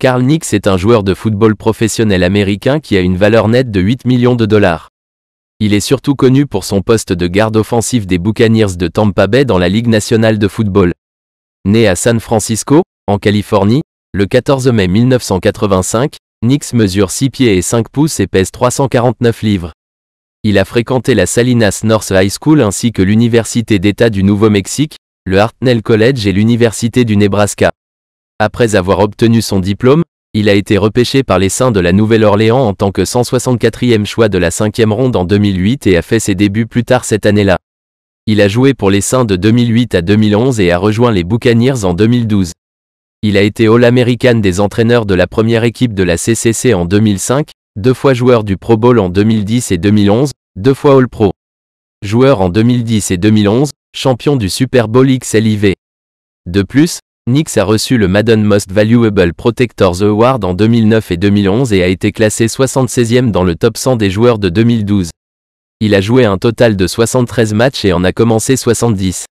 Carl Nix est un joueur de football professionnel américain qui a une valeur nette de 8 millions de dollars. Il est surtout connu pour son poste de garde offensif des Buccaneers de Tampa Bay dans la Ligue nationale de football. Né à San Francisco, en Californie, le 14 mai 1985, Nix mesure 6 pieds et 5 pouces et pèse 349 livres. Il a fréquenté la Salinas North High School ainsi que l'Université d'État du Nouveau-Mexique, le Hartnell College et l'Université du Nebraska. Après avoir obtenu son diplôme, il a été repêché par les Saints de la Nouvelle-Orléans en tant que 164e choix de la 5e ronde en 2008 et a fait ses débuts plus tard cette année-là. Il a joué pour les Saints de 2008 à 2011 et a rejoint les Buccaneers en 2012. Il a été All-American des entraîneurs de la première équipe de la CCC en 2005, deux fois joueur du Pro Bowl en 2010 et 2011, deux fois All-Pro. Joueur en 2010 et 2011, champion du Super Bowl XLIV. De plus, Nix a reçu le Madden Most Valuable Protectors Award en 2009 et 2011 et a été classé 76e dans le top 100 des joueurs de 2012. Il a joué un total de 73 matchs et en a commencé 70.